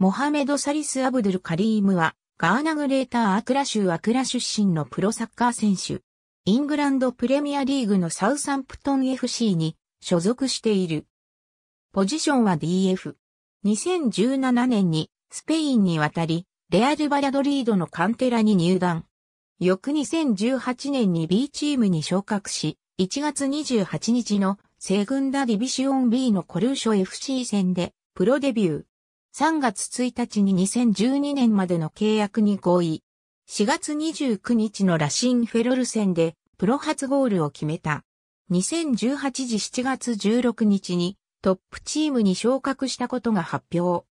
モハメド・サリス・アブドゥル・カリームは、ガーナグレーター・アクラ州アクラ出身のプロサッカー選手。イングランドプレミアリーグのサウサンプトン FC に所属している。ポジションは DF。2017年にスペインに渡り、レアル・バラドリードのカンテラに入団。翌2018年に B チームに昇格し、1月28日のセグンダディビシオン B のコルーショ FC 戦でプロデビュー。3月1日に2012年までの契約に合意。4月29日のラシンフェロル戦でプロ初ゴールを決めた。2018時7月16日にトップチームに昇格したことが発表。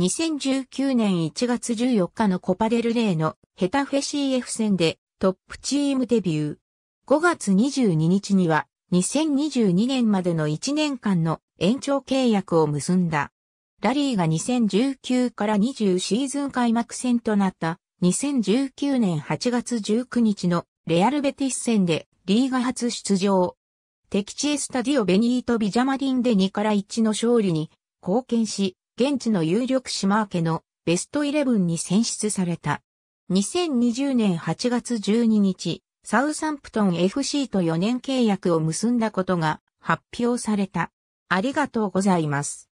2019年1月14日のコパデルレーのヘタフェ CF 戦でトップチームデビュー。5月22日には2022年までの1年間の延長契約を結んだ。ラリーが2019から20シーズン開幕戦となった2019年8月19日のレアルベティス戦でリーガ初出場。敵地エスタディオベニート・ビジャマリンで2から1の勝利に貢献し、現地の有力島明けのベストイレブンに選出された。2020年8月12日、サウサンプトン FC と4年契約を結んだことが発表された。ありがとうございます。